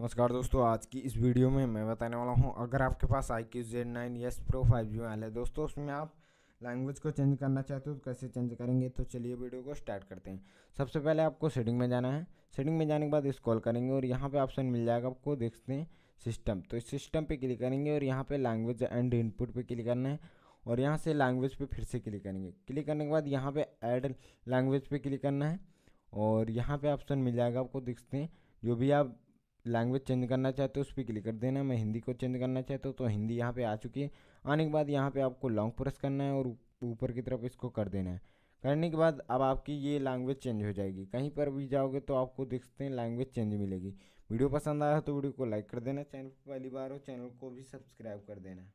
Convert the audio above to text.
नमस्कार दोस्तों आज की इस वीडियो में मैं बताने वाला हूं अगर आपके पास I Q Z nine S pro five G वाला है दोस्तों उसमें आप लैंग्वेज को चेंज करना चाहते हो तो कैसे चेंज करेंगे तो चलिए वीडियो को स्टार्ट करते हैं सबसे पहले आपको सेटिंग में जाना है सेटिंग में जाने के बाद कॉल करेंगे और यहाँ पर ऑप्शन मिल जाएगा आपको देखते हैं सिस्टम तो इस सिस्टम पर क्लिक करेंगे और यहाँ पर लैंग्वेज एंड इनपुट पर क्लिक करना है और यहाँ से लैंग्वेज पर फिर से क्लिक करेंगे क्लिक करने के बाद यहाँ पर एड लैंग्वेज पर क्लिक करना है और यहाँ पर ऑप्शन मिल जाएगा आपको देखते हैं जो भी आप लैंग्वेज चेंज करना चाहते हो उस पर क्लिक कर देना मैं हिंदी को चेंज करना चाहता हूँ तो हिंदी यहाँ पे आ चुकी है आने के बाद यहाँ पे आपको लॉन्ग प्रेस करना है और ऊपर की तरफ इसको कर देना है करने के बाद अब आपकी ये लैंग्वेज चेंज हो जाएगी कहीं पर भी जाओगे तो आपको देखते हैं लैंग्वेज चेंज मिलेगी वीडियो पसंद आया तो वीडियो को लाइक कर देना चैनल पर पहली बार हो चैनल को भी सब्सक्राइब कर देना